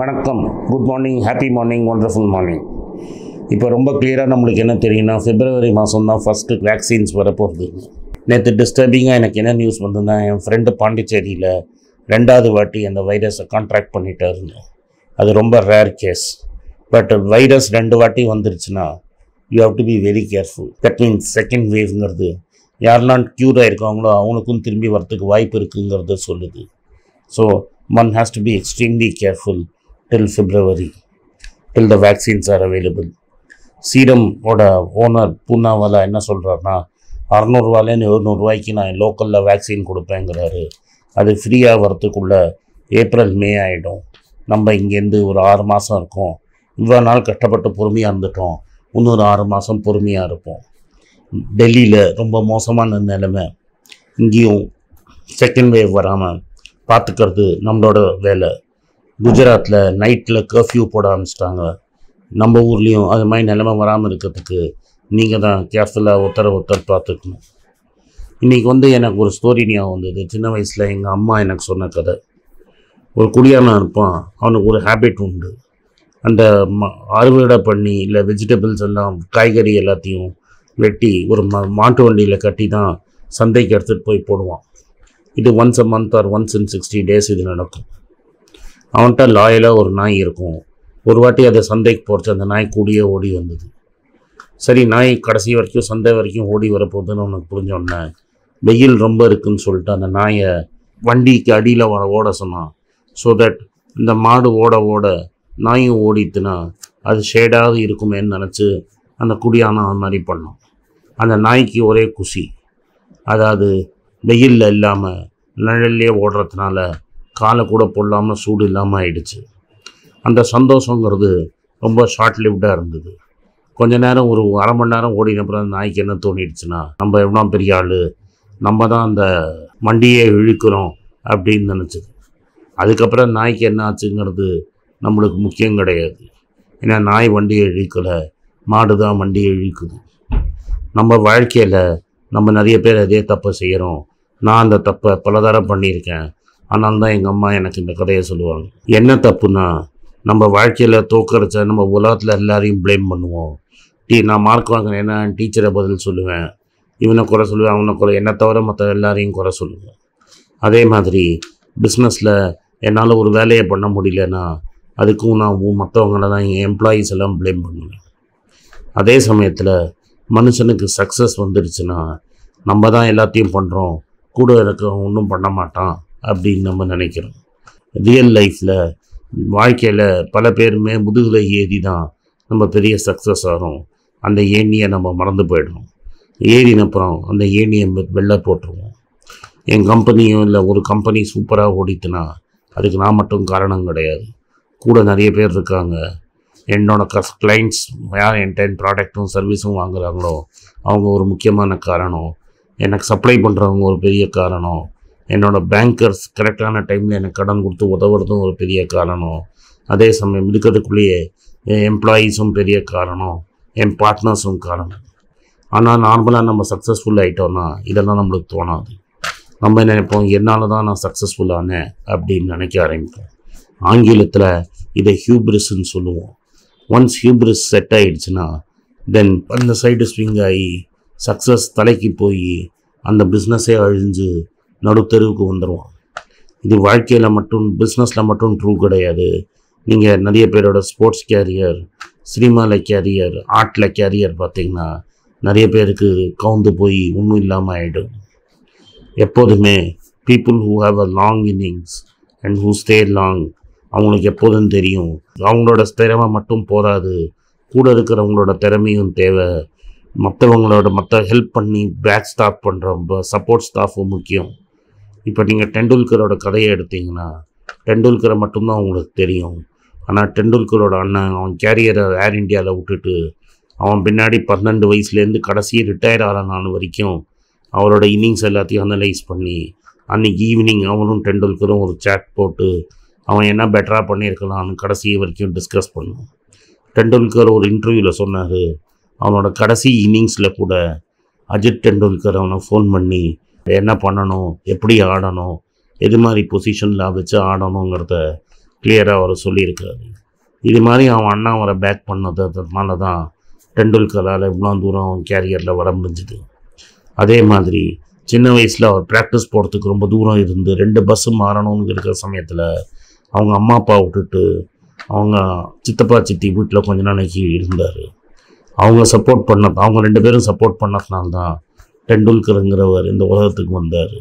வணக்கம் good morning happy morning wonderful morning இப்போ ரொம்ப கிளியராக நம்மளுக்கு என்ன தெரியும்னா ஃபிப்ரவரி மாதம் தான் ஃபஸ்ட்டு வேக்சின்ஸ் வரப்போகுது நேற்று டிஸ்டர்பிங்காக எனக்கு என்ன நியூஸ் வந்ததுன்னா என் ஃப்ரெண்டு பாண்டிச்சேரியில் ரெண்டாவது வாட்டி அந்த வைரஸை கான்ட்ராக்ட் பண்ணிட்டாருன்னு அது ரொம்ப ரேர் கேஸ் பட் வைரஸ் ரெண்டு வாட்டி வந்துருச்சுன்னா you have to be very careful that means second வேவ்ங்கிறது யாரெல்லாம் க்யூர் ஆகிருக்காங்களோ அவங்களுக்கும் திரும்பி வரத்துக்கு வாய்ப்பு இருக்குங்கிறத சொல்லுது so one has to be extremely careful till February, till the vaccines are available சீரமோட ஓனர் பூனாவாலா என்ன சொல்கிறாருன்னா அறநூறுவாலேன்னு எழுநூறுவாய்க்கு நான் லோக்கலில் வேக்சின் கொடுப்பேங்கிறாரு அது ஃப்ரீயாக வரத்துக்குள்ளே ஏப்ரல் மே ஆகிடும் நம்ம இங்கேருந்து ஒரு ஆறு மாதம் இருக்கும் இவ்வளோ நாள் கஷ்டப்பட்டு பொறுமையாக இருந்துட்டோம் இன்னொரு ஆறு மாதம் பொறுமையாக இருப்போம் டெல்லியில் ரொம்ப மோசமான நிலைமை இங்கேயும் செகண்ட் வேவ் வராமல் பார்த்துக்கிறது நம்மளோட வேலை குஜராத்தில் நைட்டில் கர்ஃப்யூ போட ஆரம்பிச்சிட்டாங்க நம்ம ஊர்லேயும் அது மாதிரி நிலைமை வராமல் இருக்கிறதுக்கு நீங்கள் தான் கேர்ஃபுல்லாக ஒருத்தர ஒருத்தர் பார்த்துக்கணும் இன்றைக்கி வந்து எனக்கு ஒரு ஸ்டோரி ஞாபகம் வந்தது சின்ன வயசில் எங்கள் அம்மா எனக்கு சொன்ன கதை ஒரு குடியானன் இருப்பான் அவனுக்கு ஒரு ஹேபிட் உண்டு அந்த ம அறுவடை பண்ணி இல்லை வெஜிடபிள்ஸ் எல்லாம் காய்கறி எல்லாத்தையும் வெட்டி ஒரு ம மாட்டு வண்டியில் கட்டி தான் சந்தைக்கு எடுத்துகிட்டு போய் போடுவான் இது once a month or once in sixty days இது நடக்கும் அவன்கிட்ட லாயலாக ஒரு நாய் இருக்கும் ஒரு வாட்டி அதை சந்தைக்கு போச்சு அந்த நாய் கூடியே ஓடி வந்தது சரி நாய் கடைசி வரைக்கும் சந்தை வரைக்கும் ஓடி வரப்போகுதுன்னு உனக்கு புரிஞ்சோன்னே வெயில் ரொம்ப இருக்குதுன்னு சொல்லிட்டு அந்த நாயை வண்டிக்கு அடியில் வர ஓட சொன்னான் ஸோ தட் இந்த மாடு ஓட ஓட நாயும் ஓடித்துனா அது ஷேடாக இருக்குமேன்னு நினச்சி அந்த குடியான அது மாதிரி பண்ணோம் அந்த நாய்க்கு ஒரே குஷி அதாவது வெயிலில் இல்லாமல் நிழல்லே ஓடுறதுனால காலை கூட போடலாமல் சூடு இல்லாமல் ஆயிடுச்சு அந்த சந்தோஷங்கிறது ரொம்ப ஷார்ட் லிஃப்டாக இருந்தது கொஞ்ச நேரம் ஒரு அரை மணி நேரம் ஓடின அந்த நாய்க்கு என்ன தோணிடுச்சுன்னா நம்ம எவ்வளோ பெரிய ஆள் நம்ம தான் அந்த மண்டியை இழுக்கிறோம் அப்படின்னு நினச்சிது அதுக்கப்புறம் நாய்க்கு என்ன ஆச்சுங்கிறது நம்மளுக்கு முக்கியம் கிடையாது ஏன்னா நாய் வண்டியை இழுக்கலை மாடு தான் வண்டியை இழுக்குது நம்ம வாழ்க்கையில் நம்ம நிறைய பேர் அதே தப்பை செய்கிறோம் நான் அந்த தப்பை பலதாரம் பண்ணியிருக்கேன் ஆனால் தான் எங்கள் அம்மா எனக்கு இந்த கதையை சொல்லுவாங்க என்ன தப்புனா நம்ம வாழ்க்கையில் தோக்கடிச்ச நம்ம உலகத்தில் எல்லாரையும் ப்ளேம் பண்ணுவோம் டீ நான் மார்க் வாங்கினேன்னா டீச்சரை பதில் சொல்லுவேன் இவனை குறை சொல்லுவேன் அவனை குறை என்னை தவிர மற்ற எல்லாரையும் குறை சொல்லுவேன் அதே மாதிரி பிஸ்னஸில் என்னால் ஒரு வேலையை பண்ண முடியலன்னா அதுக்கும் நான் மற்றவங்கள தான் என் எம்ப்ளாயீஸ் எல்லாம் ப்ளேம் பண்ணுவேன் அதே சமயத்தில் மனுஷனுக்கு சக்ஸஸ் வந்துடுச்சுன்னா நம்ம தான் எல்லாத்தையும் பண்ணுறோம் கூட இருக்க ஒன்றும் பண்ண மாட்டான் அப்படின்னு நம்ம நினைக்கிறோம் ரியல் லைஃப்பில் வாழ்க்கையில் பல பேருமே முதுகில் ஏறி தான் நம்ம பெரிய சக்ஸஸ் ஆகிறோம் அந்த ஏணியை நம்ம மறந்து போயிடுறோம் ஏறினப்புறம் அந்த ஏணியை வெளில போட்டுருவோம் என் கம்பெனியும் இல்லை ஒரு கம்பெனி சூப்பராக ஓடித்துனா அதுக்கு நான் மட்டும் காரணம் கிடையாது கூட நிறைய பேர் இருக்காங்க என்னோட கஸ் கிளைண்ட்ஸ் யார் என் டைம் ப்ராடக்ட்டும் சர்வீஸும் வாங்குகிறாங்களோ அவங்க ஒரு முக்கியமான காரணம் எனக்கு சப்ளை பண்ணுறவங்க ஒரு பெரிய காரணம் என்னோடய பேங்கர்ஸ் கரெக்டான டைமில் எனக்கு கடன் கொடுத்து உதவுறதும் ஒரு பெரிய காரணம் அதே சமயம் இருக்கிறதுக்குள்ளேயே என் எம்ப்ளாயீஸும் பெரிய காரணம் என் பார்ட்னர்ஸும் காரணம் ஆனால் நார்மலாக நம்ம சக்ஸஸ்ஃபுல் ஆகிட்டோன்னா இதெல்லாம் நம்மளுக்கு தோணாது நம்ம நினைப்போம் என்னால் தான் நான் சக்ஸஸ்ஃபுல்லானேன் அப்படின்னு நினைக்க ஆரம்பிப்போம் ஆங்கிலத்தில் இதை ஹியூப்ரிஸ்ன்னு சொல்லுவோம் ஒன்ஸ் ஹியூப்ரிஸ் செட் ஆகிடுச்சுன்னா தென் அந்த சைடு ஸ்விங் ஆகி சக்ஸஸ் தலைக்கு போய் அந்த பிஸ்னஸே அழிஞ்சு நடு தெருவுக்கு இது வாழ்க்கையில் மட்டும் பிஸ்னஸில் மட்டும் ட்ரூ கிடையாது நீங்கள் நிறைய பேரோட ஸ்போர்ட்ஸ் கேரியர் சினிமாவில் கேரியர் ஆர்ட்டில் கேரியர் பார்த்திங்கன்னா நிறைய பேருக்கு கவுந்து போய் ஒன்றும் இல்லாமல் ஆகிடும் எப்போதுமே people who have a long innings and who stay long அவங்களுக்கு எப்போதும் தெரியும் அவங்களோட திறமை மட்டும் போதாது கூட இருக்கிறவங்களோட திறமையும் தேவை மற்றவங்களோட மற்ற ஹெல்ப் பண்ணி பேக் ஸ்டாஃப் பண்ணுற சப்போர்ட் ஸ்டாஃபும் முக்கியம் இப்போ நீங்கள் டெண்டுல்கரோட கதையை எடுத்தீங்கன்னா டெண்டுல்கரை மட்டும்தான் உங்களுக்கு தெரியும் ஆனால் டெண்டுல்கரோட அண்ணன் அவன் கேரியரை ஏர் இண்டியாவில் விட்டுட்டு அவன் பின்னாடி பன்னெண்டு வயசுலேருந்து கடைசி ரிட்டையர் ஆகிற நாள் வரைக்கும் அவரோட இன்னிங்ஸ் எல்லாத்தையும் அனலைஸ் பண்ணி அன்றைக்கி ஈவினிங் அவனும் டெண்டுல்கரும் ஒரு சேட் போட்டு அவன் என்ன பெட்டராக பண்ணியிருக்கலாம்னு கடைசி வரைக்கும் டிஸ்கஸ் பண்ணும் டெண்டுல்கர் ஒரு இன்டர்வியூவில் சொன்னார் அவனோட கடைசி இன்னிங்ஸில் கூட அஜித் டெண்டுல்கர் அவனை ஃபோன் பண்ணி என்ன பண்ணணும் எப்படி ஆடணும் எது மாதிரி பொசிஷனில் வச்சு ஆடணுங்கிறத கிளியராக அவர் சொல்லியிருக்காரு இது மாதிரி அவன் அண்ணா அவரை பேக் பண்ணதுனால தான் டெண்டுல்கரால் இவ்வளோ தூரம் கேரியரில் வர முடிஞ்சுது அதே மாதிரி சின்ன வயசில் அவர் ப்ராக்டிஸ் போகிறதுக்கு ரொம்ப தூரம் இருந்து ரெண்டு பஸ்ஸு மாறணுங்கிற இருக்கிற சமயத்தில் அவங்க அம்மா அப்பா விட்டுட்டு அவங்க சித்தப்பா சித்தி வீட்டில் கொஞ்ச நாளைக்கு இருந்தார் அவங்க சப்போர்ட் பண்ண அவங்க ரெண்டு பேரும் சப்போர்ட் பண்ணதுனால தான் டெண்டுல்கருங்கிறவர் இந்த உலகத்துக்கு வந்தார்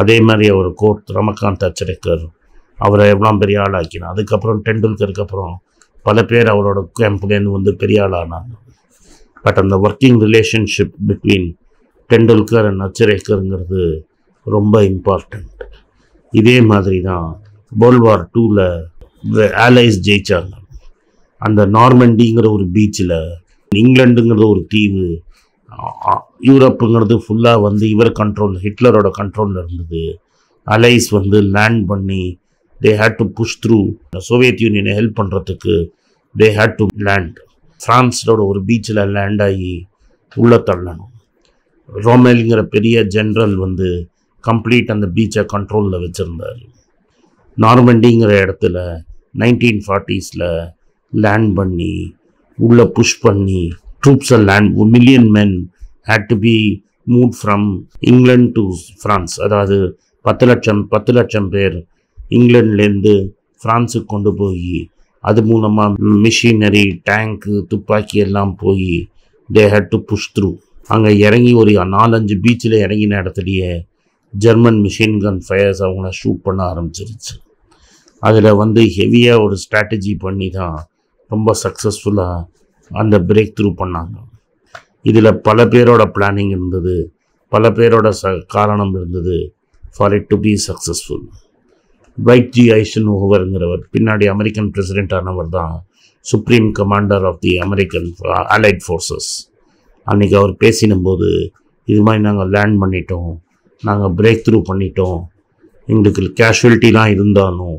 அதே மாதிரி அவர் கோர்ட் ரமகாந்த் அச்சரேக்கர் அவரை எவ்வளோ பெரிய ஆள் ஆக்கினார் அதுக்கப்புறம் டெண்டுல்கருக்கு அப்புறம் பல பேர் அவரோட கேம்ப்லேருந்து வந்து பெரிய ஆள் ஆனாங்க பட் அந்த working relationship between Tendulkar and அச்சரேக்கருங்கிறது ரொம்ப இம்பார்ட்டண்ட் இதே மாதிரி தான் வேர்ல்ட் வார் டூவில் ஆலைஸ் ஜெயிச்சாங்க அந்த நார்மண்டிங்கிற ஒரு பீச்சில் இங்கிலாண்டுங்கிற ஒரு தீவு யூரோப்புங்கிறது ஃபுல்லாக வந்து இவர் கண்ட்ரோல் ஹிட்லரோட கண்ட்ரோலில் இருந்தது அலைஸ் வந்து லேண்ட் பண்ணி they had to push through Soviet யூனியனை ஹெல்ப் பண்ணுறதுக்கு தே ஹேட் டு லேண்ட் ஃப்ரான்ஸோட ஒரு பீச்சில் லேண்ட் ஆகி உள்ளே தள்ளணும் ரோமேலிங்கிற பெரிய ஜென்ரல் வந்து கம்ப்ளீட் அந்த பீச்சை கண்ட்ரோலில் வச்சுருந்தார் நார்மண்டிங்கிற இடத்துல நைன்டீன் ஃபார்ட்டிஸில் லேண்ட் பண்ணி உள்ளே புஷ் பண்ணி troops land land million men had to be moved from England to France அதாவது பத்து லட்சம் பத்து லட்சம் பேர் இங்கிலாந்துலேருந்து ஃப்ரான்ஸுக்கு கொண்டு போய் அது மூலமாக மிஷினரி டேங்க்கு துப்பாக்கி எல்லாம் போய் they had to push through அங்கே இறங்கி ஒரு நாலஞ்சு பீச்சில் இறங்கின இடத்துலையே ஜெர்மன் மிஷின் கன் ஃபயர்ஸ் அவங்கள ஷூட் பண்ண ஆரம்பிச்சிருச்சு அதில் வந்து ஹெவியாக ஒரு ஸ்ட்ராட்டஜி பண்ணி தான் ரொம்ப சக்ஸஸ்ஃபுல்லாக அந்த பிரேக் த்ரூ பண்ணாங்க இதில் பல பேரோட பிளானிங் இருந்தது பல பேரோட ச காரணம் இருந்தது for it to be successful Dwight D Eisenhower ஓவருங்கிறவர் பின்னாடி அமெரிக்கன் பிரசிடெண்ட் ஆனவர் தான் supreme commander of the American allied forces அன்றைக்கி அவர் பேசினும்போது இது மாதிரி நாங்கள் லேண்ட் பண்ணிட்டோம் நாங்கள் பிரேக் த்ரூ பண்ணிட்டோம் எங்களுக்கு கேஷுவலிட்டிலாம் இருந்தாலும்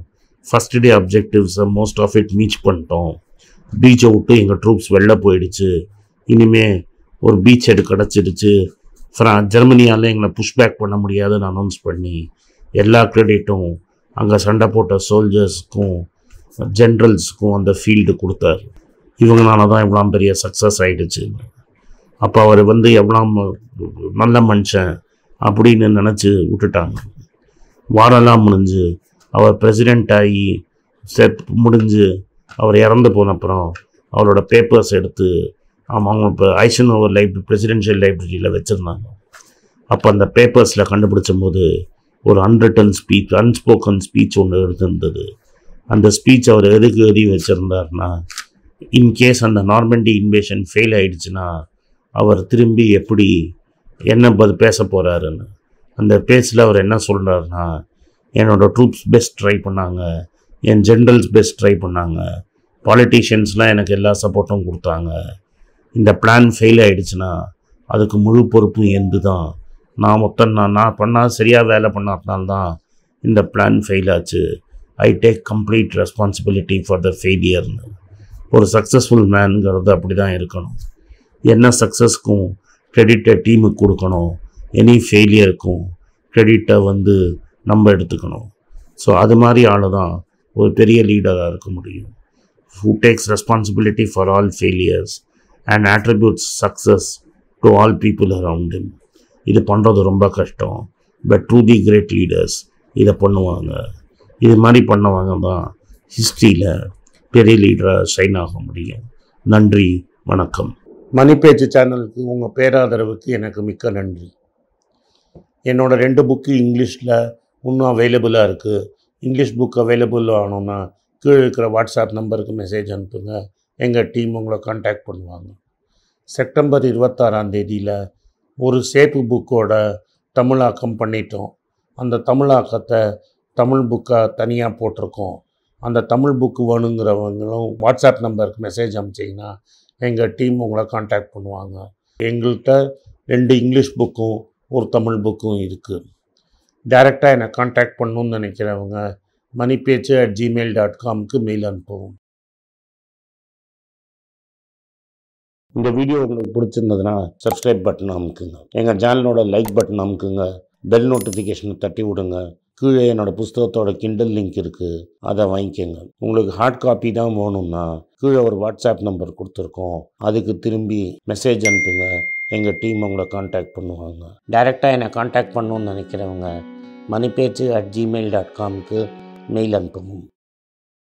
ஃபஸ்ட் டே அப்ஜெக்டிவ்ஸை மோஸ்ட் ஆஃப் இட் மீச் பண்ணிட்டோம் பீச்சை விட்டு எங்கள் ட்ரூப்ஸ் வெளில போயிடுச்சு இனிமே ஒரு பீச் எடு கிடச்சிடுச்சு ஃப்ரா ஜெர்மனியால் எங்களை புஷ்பேக் பண்ண முடியாதுன்னு அனௌன்ஸ் பண்ணி எல்லா கிரெடிட்டும் அங்கே சண்டை போட்ட சோல்ஜர்ஸுக்கும் ஜென்ரல்ஸுக்கும் அந்த ஃபீல்டு கொடுத்தாரு இவங்களால தான் இவ்வளோ பெரிய சக்ஸஸ் ஆகிடுச்சு அப்போ அவர் வந்து எவ்வளோ நல்ல மனுஷன் அப்படின்னு நினச்சி விட்டுட்டாங்க வாரெல்லாம் முடிஞ்சு அவர் பிரசிடெண்ட் ஆகி செப் முடிஞ்சு அவர் இறந்து போன அப்புறம் அவரோட பேப்பர்ஸ் எடுத்து அவங்க இப்போ ஐசன் ஓவர் லைப்ரரி பிரசிடென்ஷியல் லைப்ரரியில் வச்சுருந்தாங்க அப்போ அந்த பேப்பர்ஸில் கண்டுபிடிச்சும் போது ஒரு அன்ரிட்டன் ஸ்பீச் அன்ஸ்போக்கன் ஸ்பீச் ஒன்று இருந்திருந்தது அந்த ஸ்பீச் அவர் எதுக்கு எதையும் வச்சுருந்தார்னா இன்கேஸ் அந்த நார்மண்டி இன்வேஷன் ஃபெயில் ஆகிடுச்சுன்னா அவர் திரும்பி எப்படி என்ன பது பேச போகிறாருன்னு அந்த பேஸில் அவர் என்ன சொல்கிறாருன்னா என்னோடய ட்ரூப்ஸ் பெஸ்ட் ட்ரை பண்ணாங்க என் ஜென்ரல்ஸ் பெஸ்ட் ட்ரை பண்ணாங்க பாலிட்டிஷியன்ஸ்லாம் எனக்கு எல்லா சப்போர்ட்டும் கொடுத்தாங்க இந்த பிளான் ஃபெயில் ஆகிடுச்சுன்னா அதுக்கு முழு பொறுப்பும் எந்து தான் நான் மொத்தம் நான் நான் பண்ணால் சரியாக வேலை தான் இந்த பிளான் ஃபெயில் ஆச்சு I take complete responsibility for the ஃபெயிலியர்னு ஒரு சக்ஸஸ்ஃபுல் மேனுங்கிறது அப்படி தான் இருக்கணும் என்ன சக்ஸஸ்க்கும் க்ரெடிட்டை டீமுக்கு கொடுக்கணும் எனி ஃபெயிலியருக்கும் க்ரெடிட்டை வந்து நம்ம எடுத்துக்கணும் ஸோ அது மாதிரி ஆள் தான் ஒரு பெரிய லீடராக இருக்க முடியும் who takes responsibility for all failures and attributes success to all people around him இது பண்ணுறது ரொம்ப கஷ்டம் but true the great leaders இதை பண்ணுவாங்க இது மாதிரி பண்ணுவாங்க தான் ஹிஸ்ட்ரியில் பெரிய லீடராக ஷைன் ஆக முடியும் நன்றி வணக்கம் மணி பேச்சு சேனலுக்கு உங்கள் பேராதரவுக்கு எனக்கு மிக்க நன்றி என்னோடய ரெண்டு புக்கு இங்கிலீஷில் இன்னும் அவைலபிளாக இருக்குது இங்கிலீஷ் புக் அவைலபிள் ஆகணும்னா கீழே இருக்கிற வாட்ஸ்அப் நம்பருக்கு மெசேஜ் அனுப்புங்க எங்கள் டீம் உங்களை காண்டாக்ட் பண்ணுவாங்க செப்டம்பர் இருபத்தாறாம் தேதியில் ஒரு சேப்பு புக்கோட தமிழாக்கம் பண்ணிட்டோம் அந்த தமிழாக்கத்தை தமிழ் புக்காக தனியாக போட்டிருக்கோம் அந்த தமிழ் புக்கு வேணுங்கிறவங்களும் வாட்ஸ்அப் நம்பருக்கு மெசேஜ் அனுப்பிச்சிங்கன்னா எங்கள் டீம் உங்களை காண்டாக்ட் பண்ணுவாங்க எங்கள்கிட்ட ரெண்டு இங்கிலீஷ் புக்கும் ஒரு தமிழ் புக்கும் இருக்குது டைரெக்டாக என்னை காண்டாக்ட் பண்ணணுன்னு நினைக்கிறவங்க மணி பேச்சு அட் ஜிமெயில் டாட் காம்க்கு மெயில் அனுப்பவும் இந்த வீடியோ உங்களுக்கு பிடிச்சிருந்ததுன்னா சப்ஸ்கிரைப் பட்டன் அமுக்குங்க எங்கள் சேனலோட லைக் பட்டன் அமுக்குங்க பெல் நோட்டிஃபிகேஷனை தட்டி விடுங்க கீழே என்னோடய புஸ்தகத்தோட கிண்டல் லிங்க் இருக்குது அதை வாங்கிக்கோங்க உங்களுக்கு ஹார்ட் காப்பி தான் வேணும்னா கீழே ஒரு வாட்ஸ்அப் நம்பர் கொடுத்துருக்கோம் அதுக்கு திரும்பி மெசேஜ் அனுப்புங்க எங்கள் டீம் உங்களை காண்டாக்ட் பண்ணுவாங்க டைரெக்டாக என்னை காண்டாக்ட் பண்ணணும்னு நினைக்கிறவங்க பேச்சு அட் ஜிமெயில் டாட் காம்க்கு மெயில் அனுப்பவும்